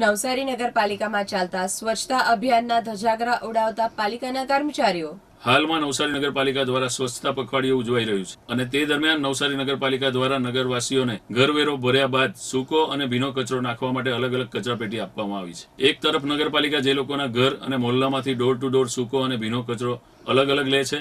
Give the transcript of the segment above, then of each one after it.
નવસારી નગરપાલિકામાં ચાલતા સ્વચ્છતા અભિયાનના ધજાગરા ઉડાવતા પાલિકાના કર્મચારીઓ હાલમાં નવસારી નગરપાલિકા દ્વારા સ્વચ્છતા પખવાડિયું ઉજવાઈ રહ્યું છે અને તે દરમિયાન નવસારી નગરપાલિકા દ્વારા નગરવાસીઓને ઘરવેરો ભર્યા બાદ સૂકો અને ભીનો કચરો નાખવા માટે અલગ અલગ કચરાપેટી આપવામાં આવી છે એક તરફ નગરપાલિકા જે લોકોના ઘર અને મોહલ્લામાંથી ડોર ટુ ડોર સૂકો અને ભીનો કચરો અલગ અલગ લે છે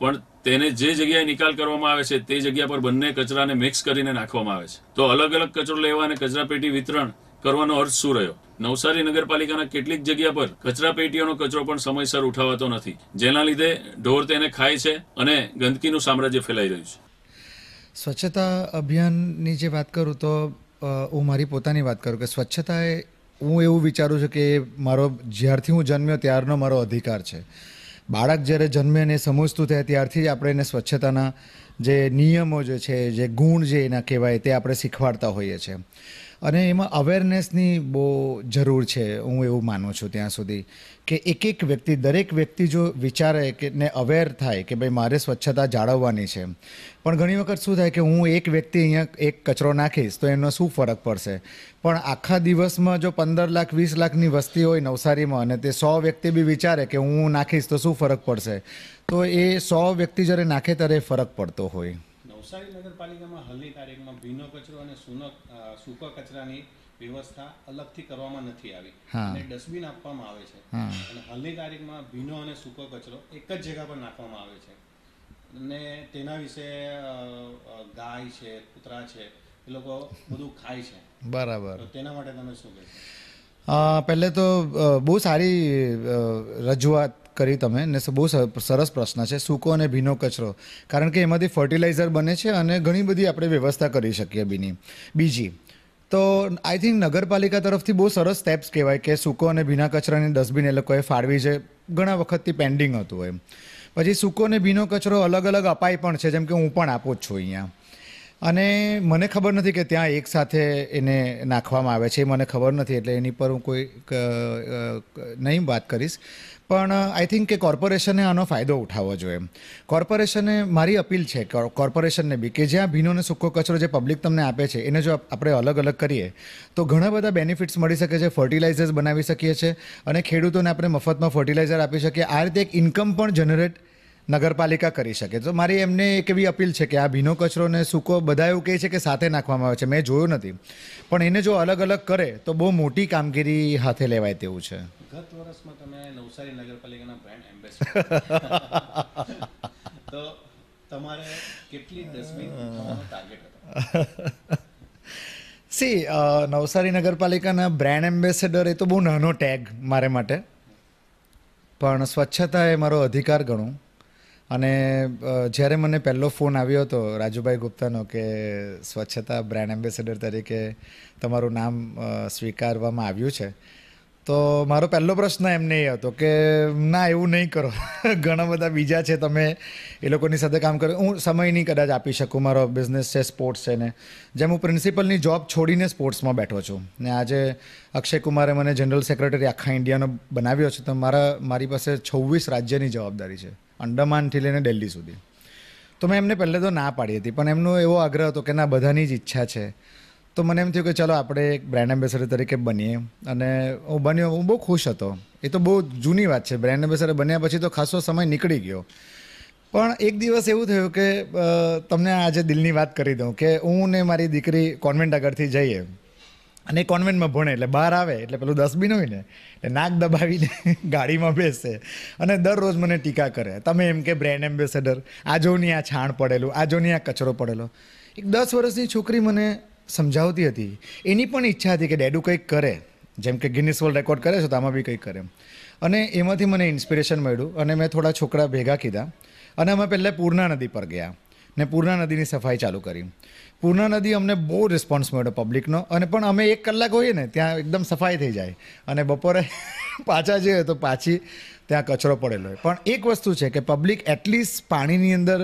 પણ તેને જે જગ્યાએ નિકાલ કરવામાં આવે છે તે જગ્યા પર બંને કચરાને મિક્સ કરીને નાખવામાં આવે છે તો અલગ અલગ કચરો લેવા અને કચરાપેટી વિતરણ કરવાનો અર્થ શું રહ્યો નવસારી નગરપાલિકાના કેટલીક જગ્યા પર કચરા પેટીઓનો કચરો પણ સમયસર ઉઠાવાતો નથી જેના લીધે ઢોર તેને ખાય છે અને ગંદકીનું સામ્રાજ્ય ફેલાઈ રહ્યું છે સ્વચ્છતા અભિયાનની જે વાત કરું તો હું મારી પોતાની વાત કરું કે સ્વચ્છતા એ હું એવું વિચારું છું કે મારો જ્યારથી હું જન્મ્યો ત્યારનો મારો અધિકાર છે બાળક જ્યારે જન્મે અને સમજતું થાય ત્યારથી જ આપણે એને સ્વચ્છતાના જે નિયમો જે છે જે ગુણ જે એના કહેવાય તે આપણે શીખવાડતા હોઈએ છીએ અને એમાં અવેરનેસની બહુ જરૂર છે હું એવું માનું છું ત્યાં સુધી કે એક એક વ્યક્તિ દરેક વ્યક્તિ જો વિચારે કે ને અવેર થાય કે ભાઈ મારે સ્વચ્છતા જાળવવાની છે પણ ઘણી વખત શું થાય કે હું એક વ્યક્તિ અહીંયા એક કચરો નાખીશ તો એનો શું ફરક પડશે પણ આખા દિવસમાં જો પંદર લાખ વીસ લાખની વસ્તી હોય નવસારીમાં અને તે સો વ્યક્તિ બી વિચારે કે હું નાખીશ તો શું ફરક પડશે તો એ સો વ્યક્તિ જ્યારે નાખે ત્યારે ફરક પડતો હોય નવસારી નગરપાલિકામાં હાલની તારીખમાં ભીનો કચરો અને સૂકા કચરાની વ્યવસ્થા અલગથી કરવામાં નથી આવી અને ડસ્ટબિન આપવામાં આવે છે અને હાલની તારીખમાં ભીનો અને સૂકો કચરો એક જ જગ્યા પર નાખવામાં આવે છે અને તેના વિશે ગાય છે કૂતરા છે એ લોકો બધું ખાય છે બરાબર તેના માટે તમે શું કહેશો પહેલે તો બહુ સારી રજૂઆત કરી તમે ને બહુ સરસ પ્રશ્ન છે સૂકો અને ભીનો કચરો કારણ કે એમાંથી ફર્ટિલાઇઝર બને છે અને ઘણી બધી આપણે વ્યવસ્થા કરી શકીએ બીની બીજી તો આઈ થિંક નગરપાલિકા તરફથી બહુ સરસ સ્ટેપ્સ કહેવાય કે સૂકો અને ભીના કચરાની ડસ્ટબિન એ લોકોએ ફાળવી છે ઘણા વખતથી પેન્ડિંગ હતું એમ પછી સૂકો અને ભીનો કચરો અલગ અલગ અપાય પણ છે જેમ કે હું પણ આપું જ છું અહીંયા અને મને ખબર નથી કે ત્યાં એક સાથે એને નાખવામાં આવે છે મને ખબર નથી એટલે એની પર હું કોઈ નહીં વાત કરીશ પણ આઈ થિંક કે કોર્પોરેશને આનો ફાયદો ઉઠાવવો જોઈએ કોર્પોરેશને મારી અપીલ છે કોર્પોરેશનને બી કે જ્યાં ભીનોને સૂકો કચરો જે પબ્લિક તમને આપે છે એને જો આપણે અલગ અલગ કરીએ તો ઘણા બધા બેનિફિટ્સ મળી શકે છે ફર્ટિલાઇઝર્સ બનાવી શકીએ છીએ અને ખેડૂતોને આપણે મફતમાં ફર્ટિલાઇઝર આપી શકીએ આ રીતે એક ઇન્કમ પણ જનરેટ નગરપાલિકા કરી શકે તો મારી એમને એક એવી અપીલ છે કે આ ભીનો કચરો ને સૂકો બધા એવું કહે છે કે સાથે નાખવામાં આવે છે મેં જોયું નથી પણ એને જો અલગ અલગ કરે તો બહુ મોટી કામગીરી હાથે લેવાય તેવું છે ગત વર્ષમાં તમે નવસારી નગરપાલિકાના બ્રાન્ડ એમ્બેસેડર તો તમારે કેટલી ડસ્ટબિન ટાર્ગેટ હતો સી નવસારી નગરપાલિકાના બ્રાન્ડ એમ્બેસેડર એ તો બહુ નાનો ટેગ મારે માટે પણ સ્વચ્છતા એ મારો અધિકાર ગણું અને જ્યારે મને પહેલો ફોન આવ્યો હતો રાજુભાઈ ગુપ્તાનો કે સ્વચ્છતા બ્રાન્ડ એમ્બેસેડર તરીકે તમારું નામ સ્વીકારવામાં આવ્યું છે તો મારો પહેલો પ્રશ્ન એમને એ હતો કે ના એવું નહીં કરો ઘણા બધા બીજા છે તમે એ લોકોની સાથે કામ કરો હું સમય નહીં કદાચ આપી શકું મારો બિઝનેસ છે સ્પોર્ટ્સ છે ને જેમ હું પ્રિન્સિપલની જોબ છોડીને સ્પોર્ટ્સમાં બેઠો છું ને આજે અક્ષય કુમારે મને જનરલ સેક્રેટરી આખા ઇન્ડિયાનો બનાવ્યો છે તો મારા મારી પાસે છવ્વીસ રાજ્યની જવાબદારી છે અંડમાનથી લઈને દિલ્હી સુધી તો મેં એમને પહેલે તો ના પાડી હતી પણ એમનો એવો આગ્રહ હતો કે ના બધાની જ ઈચ્છા છે તો મને એમ થયું કે ચાલો આપણે એક બ્રાન્ડ એમ્બેસેડર તરીકે બનીએ અને હું બન્યો હું બહુ ખુશ હતો એ તો બહુ જૂની વાત છે બ્રાન્ડ એમ્બેસેડર બન્યા પછી તો ખાસો સમય નીકળી ગયો પણ એક દિવસ એવું થયું કે તમને આજે દિલની વાત કરી દઉં કે હું ને મારી દીકરી કોન્વેન્ટ આગળથી જઈએ અને કોન્વેન્ટમાં ભણે એટલે બહાર આવે એટલે પેલું ડસ્ટબિન હોય ને એટલે નાક દબાવીને ગાડીમાં બેસે અને દરરોજ મને ટીકા કરે તમે એમ કે બ્રાન્ડ એમ્બેસેડર આજોની આ છાણ પડેલું આજોની આ કચરો પડેલો એક દસ વર્ષની છોકરી મને સમજાવતી હતી એની પણ ઈચ્છા હતી કે ડેડુ કંઈક કરે જેમ કે ગિનિસ વર્લ્ડ રેકોર્ડ કરે છે તો આમાં બી કંઈક કરે અને એમાંથી મને ઇન્સ્પિરેશન મળ્યું અને મેં થોડા છોકરા ભેગા કીધા અને અમે પહેલાં પૂર્ણા નદી પર ગયા ને પૂર્ણા નદીની સફાઈ ચાલુ કરી પૂર્ણા નદી અમને બહુ રિસ્પોન્સ મળ્યો પબ્લિકનો અને પણ અમે એક કલાક હોઈએ ને ત્યાં એકદમ સફાઈ થઈ જાય અને બપોરે પાછા જઈએ તો પાછી ત્યાં કચરો પડેલો હોય પણ એક વસ્તુ છે કે પબ્લિક એટલીસ્ટ પાણીની અંદર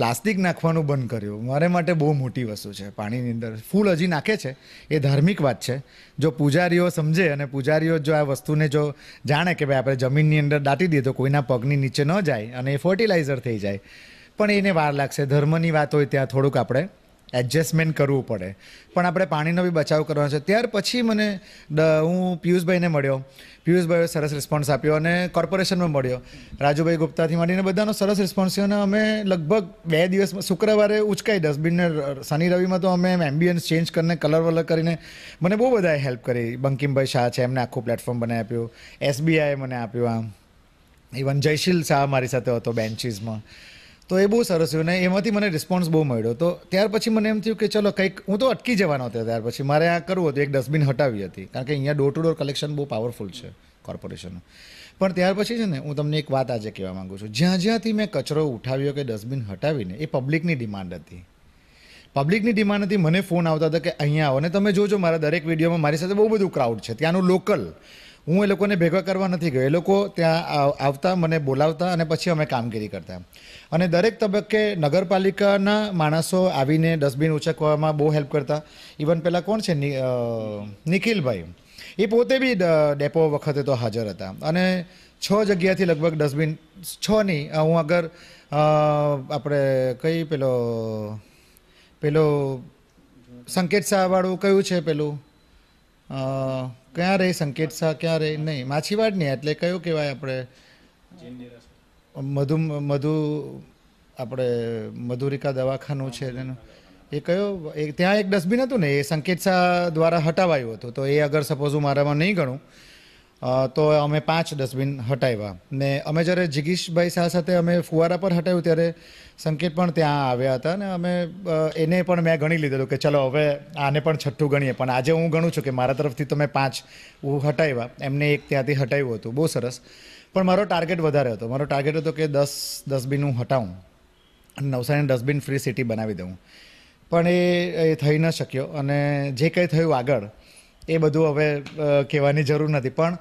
પ્લાસ્ટિક નાખવાનું બંધ કર્યું મારે માટે બહુ મોટી વસ્તુ છે પાણીની અંદર ફૂલ હજી નાખે છે એ ધાર્મિક વાત છે જો પૂજારીઓ સમજે અને પૂજારીઓ જો આ વસ્તુને જો જાણે કે ભાઈ આપણે જમીનની અંદર દાટી દઈએ તો કોઈના પગની નીચે ન જાય અને એ ફર્ટિલાઇઝર થઈ જાય પણ એને વાર લાગશે ધર્મની વાત હોય ત્યાં થોડુંક આપણે એડજસ્ટમેન્ટ કરવું પડે પણ આપણે પાણીનો બી બચાવ કરવાનો છે ત્યાર પછી મને હું પિયુષભાઈને મળ્યો પિયુષભાઈએ સરસ રિસ્પોન્સ આપ્યો અને કોર્પોરેશનમાં મળ્યો રાજુભાઈ ગુપ્તાથી માંડીને બધાનો સરસ રિસ્પોન્સ થયો અને અમે લગભગ બે દિવસમાં શુક્રવારે ઉચકાઈ ડસ્ટબિનને શનિ રવિમાં તો અમે એમ એમ્બિયન્સ ચેન્જ કરીને કલર વલર કરીને મને બહુ બધાએ હેલ્પ કરી બંકિમભાઈ શાહ છે એમને આખું પ્લેટફોર્મ બનાવી આપ્યું એસબીઆઈએ મને આપ્યું આમ ઇવન જયશીલ શાહ મારી સાથે હતો બેન્ચીસમાં તો એ બહુ સરસ રહ્યું ને એમાંથી મને રિસ્પોન્સ બહુ મળ્યો તો ત્યાર પછી મને એમ થયું કે ચલો કંઈક હું તો અટકી જવાનો હતો ત્યાર પછી મારે આ કરવું હતું એક ડસ્ટબિન હટાવી હતી કારણ કે અહીંયા ડોર ટુ ડોર કલેક્શન બહુ પાવરફુલ છે કોર્પોરેશનનું પણ ત્યાર પછી છે ને હું તમને એક વાત આજે કહેવા માગું છું જ્યાં જ્યાંથી મેં કચરો ઉઠાવ્યો કે ડસ્ટબિન હટાવીને એ પબ્લિકની ડિમાન્ડ હતી પબ્લિકની ડિમાન્ડ હતી મને ફોન આવતા હતા કે અહીંયા આવો ને તમે જોજો મારા દરેક વિડીયોમાં મારી સાથે બહુ બધું ક્રાઉડ છે ત્યાંનું લોકલ હું એ લોકોને ભેગા કરવા નથી ગયો એ લોકો ત્યાં આવતા મને બોલાવતા અને પછી અમે કામગીરી કરતા અને દરેક તબક્કે નગરપાલિકાના માણસો આવીને ડસ્ટબિન ઉચકવામાં બહુ હેલ્પ કરતા ઇવન પહેલાં કોણ છે નિખિલભાઈ એ પોતે બી ડેપો વખતે તો હાજર હતા અને છ જગ્યાથી લગભગ ડસ્ટબિન છ નહીં હું અગર આપણે કઈ પેલો પેલો સંકેત શાહવાળું કયું છે પેલું ક્યાં રહી સંકેત શાહ ક્યાં રહી નહીં માછીવાડ નહીં એટલે કયું કહેવાય આપણે મધુ મધુ આપણે મધુરિકા દવાખાનું છે એનું એ કયો એ ત્યાં એક ડસ્ટબિન હતું ને એ સંકેત શાહ દ્વારા હટાવાયું હતું તો એ અગર સપોઝ હું મારામાં નહીં ગણું તો અમે પાંચ ડસ્ટબિન હટાવ્યા ને અમે જ્યારે જિગીશભાઈ શાહ સાથે અમે ફુવારા પર હટાવ્યું ત્યારે સંકેત પણ ત્યાં આવ્યા હતા ને અમે એને પણ મેં ગણી લીધેલું કે ચલો હવે આને પણ છઠ્ઠું ગણીએ પણ આજે હું ગણું છું કે મારા તરફથી તમે પાંચ હું હટાવ્યા એમને એક ત્યાંથી હટાવ્યું હતું બહુ સરસ પણ મારો ટાર્ગેટ વધારે હતો મારો ટાર્ગેટ હતો કે દસ ડસ્ટબિન હું હટાવું અને નવસારીને ડસ્ટબિન ફ્રી સિટી બનાવી દઉં પણ એ એ થઈ ન શક્યો અને જે કંઈ થયું આગળ એ બધું હવે કહેવાની જરૂર નથી પણ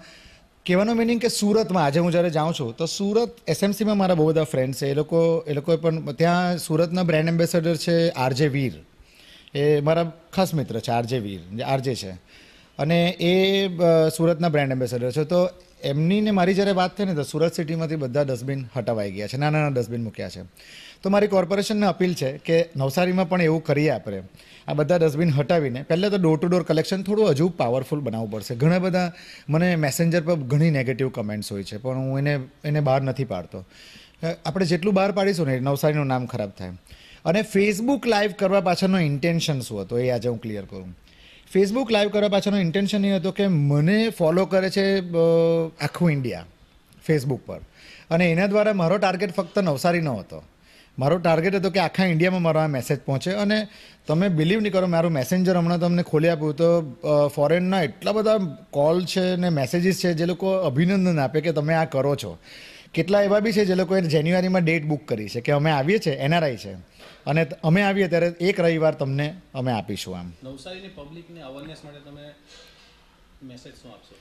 કહેવાનો મિનિંગ કે સુરતમાં આજે હું જ્યારે જાઉં છું તો સુરત એસએમસીમાં મારા બહુ બધા ફ્રેન્ડ છે એ લોકો એ લોકોએ પણ ત્યાં સુરતના બ્રાન્ડ એમ્બેસેડર છે આરજે વીર એ મારા ખાસ મિત્ર છે આરજે વીર આરજે છે અને એ સુરતના બ્રાન્ડ એમ્બેસેડર છે તો એમની ને મારી જ્યારે વાત થઈ ને તો સુરત સિટીમાંથી બધા ડસ્ટબિન હટાવાઈ ગયા છે નાના નાના ડસ્ટબિન મૂક્યા છે તો મારી કોર્પોરેશનને અપીલ છે કે નવસારીમાં પણ એવું કરીએ આપણે આ બધા ડસ્ટબિન હટાવીને પહેલાં તો ડોર ટુ ડોર કલેક્શન થોડું હજુ પાવરફુલ બનાવવું પડશે ઘણા બધા મને મેસેન્જર પર ઘણી નેગેટિવ કમેન્ટ્સ હોય છે પણ હું એને એને બહાર નથી પાડતો આપણે જેટલું બહાર પાડીશું ને નવસારીનું નામ ખરાબ થાય અને ફેસબુક લાઈવ કરવા પાછળનો ઇન્ટેન્શન શું હતો એ આજે હું ક્લિયર કરું ફેસબુક લાઈવ કરવા પાછળનો ઇન્ટેન્શન એ હતો કે મને ફોલો કરે છે આખું ઇન્ડિયા ફેસબુક પર અને એના દ્વારા મારો ટાર્ગેટ ફક્ત નવસારીનો હતો મારો ટાર્ગેટ હતો કે આખા ઇન્ડિયામાં મારો આ મેસેજ પહોંચે અને તમે બિલીવ નહીં કરો મારું મેસેન્જર હમણાં તમને ખોલી આપ્યું તો ફોરેનના એટલા બધા કોલ છે ને મેસેજીસ છે જે લોકો અભિનંદન આપે કે તમે આ કરો છો કેટલા એવા બી છે જે લોકોએ જાન્યુઆરીમાં ડેટ બુક કરી છે કે અમે આવીએ છીએ એનઆરઆઈ છે અને અમે આવીએ ત્યારે એક રવિવાર તમને અમે આપીશું આમ નવસારીની પબ્લિકને અવેરનેસ માટે તમે મેસેજ શું આપશો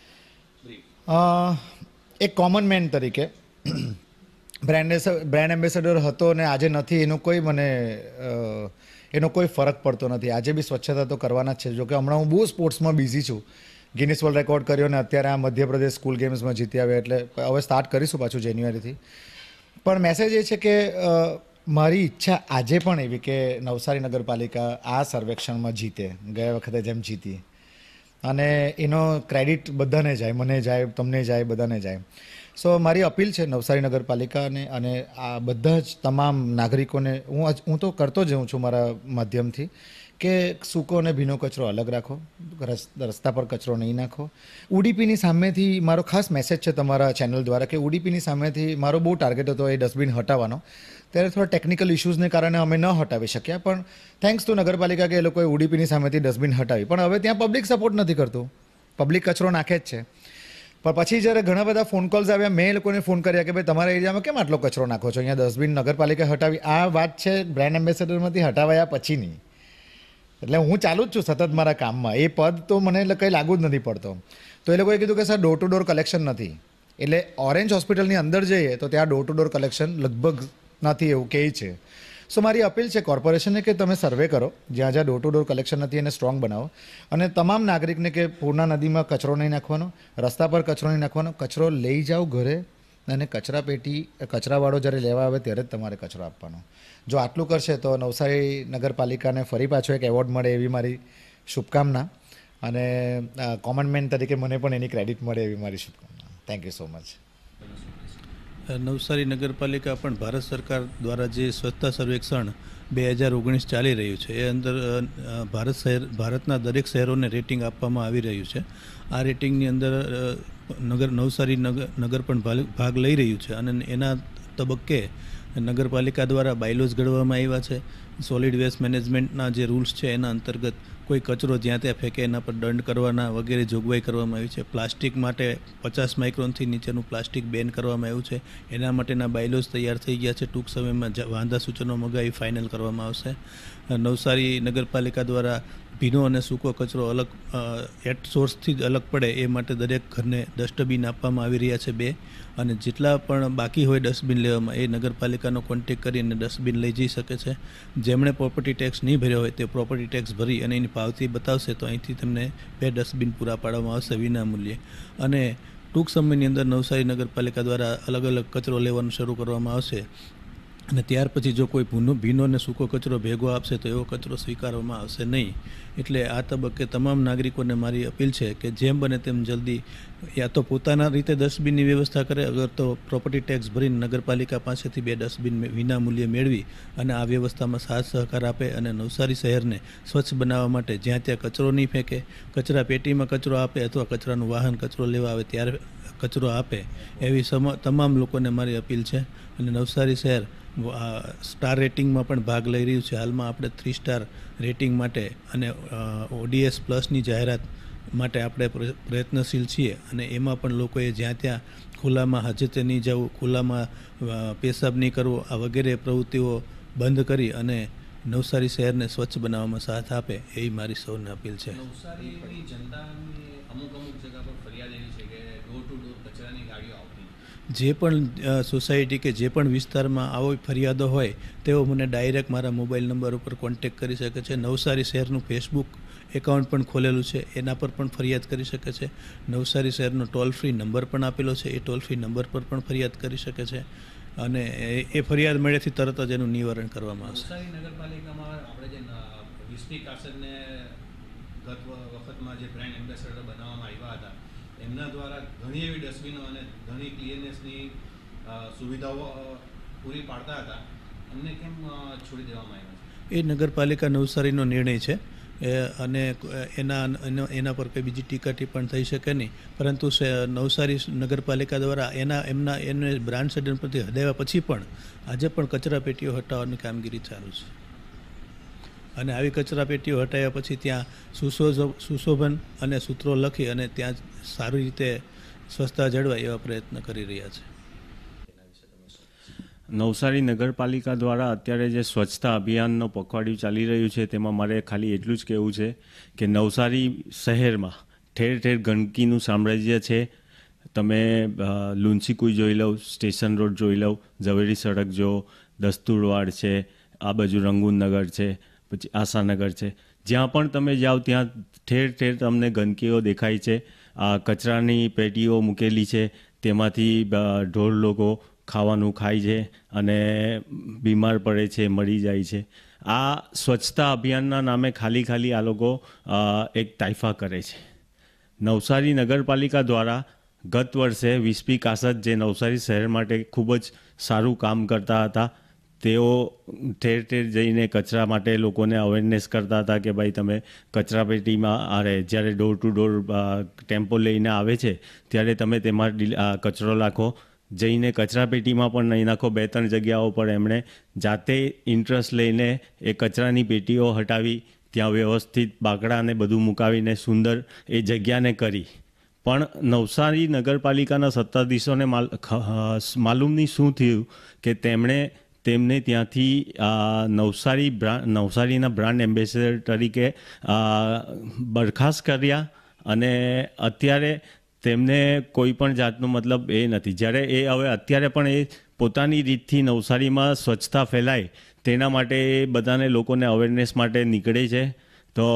એક કોમન મેન તરીકે બ્રેન્ડ બ્રેન્ડ એમ્બેસેડર હતો ને આજે નથી એનું કોઈ મને એનો કોઈ ફરક પડતો નથી આજે બી સ્વચ્છતા તો કરવાના જ છે જોકે હમણાં હું બહુ સ્પોર્ટ્સમાં બિઝી છું ગિનિસ વર્લ્ડ રેકોર્ડ કર્યો અને અત્યારે આ મધ્યપ્રદેશ સ્કૂલ ગેમ્સમાં જીતી આવ્યા એટલે હવે સ્ટાર્ટ કરીશું પાછું જાન્યુઆરીથી પણ મેસેજ એ છે કે મારી ઈચ્છા આજે પણ એવી કે નવસારી નગરપાલિકા આ સર્વેક્ષણમાં જીતે ગયા વખતે જેમ જીતી અને એનો ક્રેડિટ બધાને જાય મને જાય તમને જાય બધાને જાય સો મારી અપીલ છે નવસારી નગરપાલિકાને અને આ બધા જ તમામ નાગરિકોને હું હું તો કરતો જ હું છું મારા માધ્યમથી કે સૂકો અને ભીનો કચરો અલગ રાખો રસ્તા પર કચરો નહીં નાખો ઉડીપીની સામેથી મારો ખાસ મેસેજ છે તમારા ચેનલ દ્વારા કે ઉડીપીની સામેથી મારો બહુ ટાર્ગેટ હતો એ ડસ્ટબિન હટાવવાનો ત્યારે થોડા ટેકનિકલ ઇશ્યુઝને કારણે અમે ન હટાવી શક્યા પણ થેન્ક્સ ટુ નગરપાલિકા કે એ લોકોએ ઉડીપીની સામેથી ડસ્ટબિન હટાવી પણ હવે ત્યાં પબ્લિક સપોર્ટ નથી કરતું પબ્લિક કચરો નાખે જ છે પણ પછી જ્યારે ઘણા બધા ફોન કોલ્સ આવ્યા મેં એ લોકોને ફોન કર્યા કે ભાઈ તમારા એરિયામાં કેમ આટલો કચરો નાખો છો અહીંયા ડસ્ટબિન નગરપાલિકા હટાવી આ વાત છે બ્રાન્ડ એમ્બેસેડરમાંથી હટાવાયા પછીની એટલે હું ચાલું જ છું સતત મારા કામમાં એ પદ તો મને એટલે કંઈ લાગુ જ નથી પડતો તો એ લોકોએ કીધું કે sir door to door collection નથી એટલે ઓરેન્જ હોસ્પિટલની અંદર જઈએ તો ત્યાં ડોર ટુ ડોર કલેક્શન લગભગ નથી એવું કહે છે સો મારી અપીલ છે કોર્પોરેશને કે તમે સર્વે કરો જ્યાં જ્યાં ડોર ટુ ડોર કલેક્શન નથી એને સ્ટ્રોંગ બનાવો અને તમામ નાગરિકને કે પૂર્ણા નદીમાં કચરો નહીં નાખવાનો રસ્તા પર કચરો નહીં નાખવાનો કચરો લઈ જાઓ ઘરે અને કચરા પેટી કચરાવાળો જ્યારે લેવા આવે ત્યારે જ તમારે કચરો આપવાનો જો આટલું કરશે તો નવસારી નગરપાલિકાને ફરી પાછો એક એવોર્ડ મળે એવી મારી શુભકામના અને કોમન મેન તરીકે મને પણ એની ક્રેડિટ મળે એવી મારી શુભકામના thank you so much Navsari નગરપાલિકા પણ ભારત સરકાર દ્વારા જે સ્વચ્છતા સર્વેક્ષણ બે હજાર ઓગણીસ ચાલી રહ્યું છે એ અંદર ભારત શહેર ભારતના દરેક શહેરોને રેટિંગ આપવામાં આવી રહ્યું છે આ રેટિંગની અંદર નગર નવસારી નગર નગર પણ ભાગ લઈ રહ્યું છે અને એના તબક્કે નગરપાલિકા દ્વારા બાયલોઝ ઘડવામાં આવ્યા છે સોલિડ વેસ્ટ મેનેજમેન્ટના જે રૂલ્સ છે એના અંતર્ગત કોઈ કચરો જ્યાં ત્યાં ફેંકે એના પર દંડ કરવાના વગેરે જોગવાઈ કરવામાં આવી છે પ્લાસ્ટિક માટે પચાસ માઇક્રોનથી નીચેનું પ્લાસ્ટિક બેન કરવામાં આવ્યું છે એના માટેના બાયલોઝ તૈયાર થઈ ગયા છે ટૂંક સમયમાં વાંધા સૂચનો મગાવી ફાઇનલ કરવામાં આવશે નવસારી નગરપાલિકા દ્વારા ભીનો અને સૂકો કચરો અલગ એટ સોર્સથી જ અલગ પડે એ માટે દરેક ઘરને ડસ્ટબિન આપવામાં આવી રહ્યા છે બે અને જેટલા પણ બાકી હોય ડસ્ટબિન લેવામાં એ નગરપાલિકાનો કોન્ટેક કરીને ડસ્ટબિન લઈ જઈ શકે છે જેમણે પ્રોપર્ટી ટેક્સ નહીં ભર્યો હોય તે પ્રોપર્ટી ટેક્સ ભરી અને એની પાવતી બતાવશે તો અહીંથી તમને બે ડસ્ટબિન પૂરા પાડવામાં આવશે વિના મૂલ્યે અને ટૂંક સમયની અંદર નવસારી નગરપાલિકા દ્વારા અલગ અલગ કચરો લેવાનું શરૂ કરવામાં આવશે અને ત્યાર પછી જો કોઈ ભૂનો ભીનો અને સૂકો કચરો ભેગો આપશે તો એવો કચરો સ્વીકારવામાં આવશે નહીં એટલે આ તબક્કે તમામ નાગરિકોને મારી અપીલ છે કે જેમ બને તેમ જલ્દી યા તો પોતાના રીતે ડસ્ટબિનની વ્યવસ્થા કરે અગર તો પ્રોપર્ટી ટેક્સ ભરીને નગરપાલિકા પાસેથી બે ડસ્ટબિન વિના મૂલ્યે મેળવી અને આ વ્યવસ્થામાં સાથ સહકાર આપે અને નવસારી શહેરને સ્વચ્છ બનાવવા માટે જ્યાં ત્યાં કચરો નહીં ફેંકે કચરા પેટીમાં કચરો આપે અથવા કચરાનું વાહન કચરો લેવા આવે ત્યારે કચરો આપે એવી તમામ લોકોને મારી અપીલ છે અને નવસારી શહેર સ્ટાર રેટિંગમાં પણ ભાગ લઈ રહ્યું છે હાલમાં આપણે થ્રી સ્ટાર રેટિંગ માટે અને ઓડીએસ પ્લસની જાહેરાત માટે આપણે પ્રયત્નશીલ છીએ અને એમાં પણ લોકોએ જ્યાં ત્યાં ખુલ્લામાં હાજતે નહીં જવું ખુલ્લામાં પેશાબ નહીં કરવો આ વગેરે પ્રવૃત્તિઓ બંધ કરી અને નવસારી શહેરને સ્વચ્છ બનાવવામાં સાથ આપે એવી મારી સૌને અપીલ છે નવસારીની જનતાની અમુક અમુક જગ્યા પર ફરિયાદ એવી છે કે ડોર ટુ ડોર કચરાની ગાડીઓ આવતી જે પણ સોસાયટી કે જે પણ વિસ્તારમાં આવો ફરિયાદો હોય તેઓ મને ડાયરેક્ટ મારા મોબાઈલ નંબર ઉપર કોન્ટેક કરી શકે છે નવસારી શહેરનું ફેસબુક એકાઉન્ટ પણ ખોલેલું છે એના પર પણ ફરિયાદ કરી શકે છે નવસારી શહેરનો ટોલ ફ્રી નંબર પણ આપેલો છે એ ટોલ ફ્રી નંબર પર પણ ફરિયાદ કરી શકે છે અને એ ફરિયાદ મળેથી તરત જ એનું નિવારણ કરવામાં આવશે નગરપાલિકામાં આપણે જે ગત વખતમાં જે બ્રાન્ડ એમ્બેસેડર બનાવવામાં આવ્યા હતા એમના દ્વારા ઘણી એવી ડસ્ટબિનો અને ઘણી ક્લિયરનેસની સુવિધાઓ પૂરી પાડતા હતા એમને કેમ છોડી દેવામાં આવ્યા એ નગરપાલિકા નવસારીનો નિર્ણય છે અને એના એના પર કંઈ બીજી ટીકા ટિપ્પણ થઈ શકે નહીં પરંતુ નવસારી નગરપાલિકા દ્વારા એના એમના એને બ્રાન્ડ સર્જન પરથી હદાવ્યા પછી પણ આજે પણ કચરા પેટીઓ હટાવવાની કામગીરી ચાલુ છે અને આવી કચરાપેટીઓ હટાવ્યા પછી ત્યાં સુશોભ સુશોભન અને સૂત્રો લખી અને ત્યાં જ સારી રીતે સ્વચ્છતા જળવાય એવા પ્રયત્ન કરી રહ્યા છે નવસારી નગરપાલિકા દ્વારા અત્યારે જે સ્વચ્છતા અભિયાનનો પખવાડિયું ચાલી રહ્યું છે તેમાં મારે ખાલી એટલું જ કહેવું છે કે નવસારી શહેરમાં ઠેર ઠેર ગંદકીનું સામ્રાજ્ય છે તમે લુન્સીકુઈ જોઈ લઉં સ્ટેશન રોડ જોઈ લઉં ઝવેરી સડક જો દસ્તુરવાડ છે આ બાજુ નગર છે પછી આશાનગર છે જ્યાં પણ તમે જાઓ ત્યાં ઠેર ઠેર તમને ગંદકીઓ દેખાય છે આ કચરાની પેટીઓ મૂકેલી છે તેમાંથી ઢોર લોકો ખાવાનું ખાય છે અને બીમાર પડે છે મરી જાય છે આ સ્વચ્છતા અભિયાનના નામે ખાલી ખાલી આ લોકો એક તાઇફા કરે છે નવસારી નગરપાલિકા દ્વારા ગત વર્ષે વીસપી કાસદ જે નવસારી શહેર માટે ખૂબ જ સારું કામ કરતા હતા તેઓ ઠેર ઠેર જઈને કચરા માટે લોકોને અવેરનેસ કરતા હતા કે ભાઈ તમે કચરાપેટીમાં આરે જ્યારે ડોર ટુ ડોર ટેમ્પો લઈને આવે છે ત્યારે તમે તેમાં કચરો નાખો જઈને કચરાપેટીમાં પણ નહીં નાખો બે ત્રણ જગ્યાઓ પર એમણે જાતે ઇન્ટરેસ્ટ લઈને એ કચરાની પેટીઓ હટાવી ત્યાં વ્યવસ્થિત બાકડાને બધું મુકાવીને સુંદર એ જગ્યાને કરી પણ નવસારી નગરપાલિકાના સત્તાધીશોને માલ માલુમની શું થયું કે તેમણે તેમને ત્યાંથી નવસારી નવસારીના બ્રાન્ડ એમ્બેસેડર તરીકે બરખાસ્ત કર્યા અને અત્યારે તેમને કોઈ પણ જાતનું મતલબ એ નથી જ્યારે એ હવે અત્યારે પણ એ પોતાની રીતથી નવસારીમાં સ્વચ્છતા ફેલાય તેના માટે એ બધાને લોકોને અવેરનેસ માટે નીકળે છે તો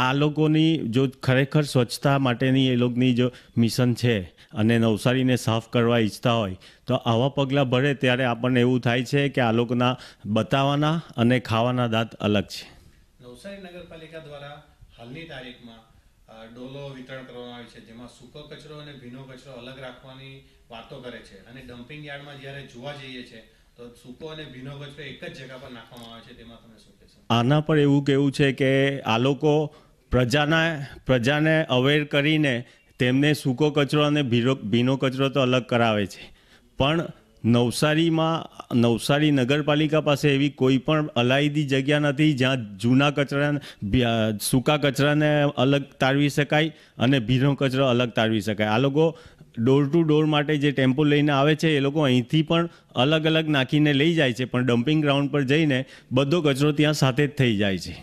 આ લોકોની જો ખરેખર સ્વચ્છતા માટેની એ લોકોની જો મિશન છે અને નવસારીને સાફ કરવા ઈચ્છતા હોય તો આવા પગલાં ભરે ત્યારે આપણને એવું થાય છે કે આ લોકોના બતાવવાના અને ખાવાના દાંત અલગ છે નવસારી નગરપાલિકા દ્વારા હાલની તારીખમાં ડોલો વિતરણ કરવામાં આવે છે જેમાં સૂકો કચરો અને ભીનો કચરો અલગ રાખવાની વાતો કરે છે અને ડમ્પિંગ યાર્ડમાં જ્યારે જોવા જઈએ છીએ આના પર એવું કહેવું છે કે આ લોકો પ્રજાના પ્રજાને અવેર કરીને તેમને સૂકો કચરો અને ભીરો ભીનો કચરો તો અલગ કરાવે છે પણ નવસારીમાં નવસારી નગરપાલિકા પાસે એવી કોઈ પણ અલાયદી જગ્યા નથી જ્યાં જૂના કચરા સૂકા કચરાને અલગ તારવી શકાય અને ભીનો કચરો અલગ તારવી શકાય આ લોકો ડોર ટુ ડોર માટે જે ટેમ્પો લઈને આવે છે એ લોકો અહીંથી પણ અલગ અલગ નાખીને લઈ જાય છે પણ ડમ્પિંગ ગ્રાઉન્ડ પર જઈને બધો કચરો ત્યાં સાથે જ થઈ જાય છે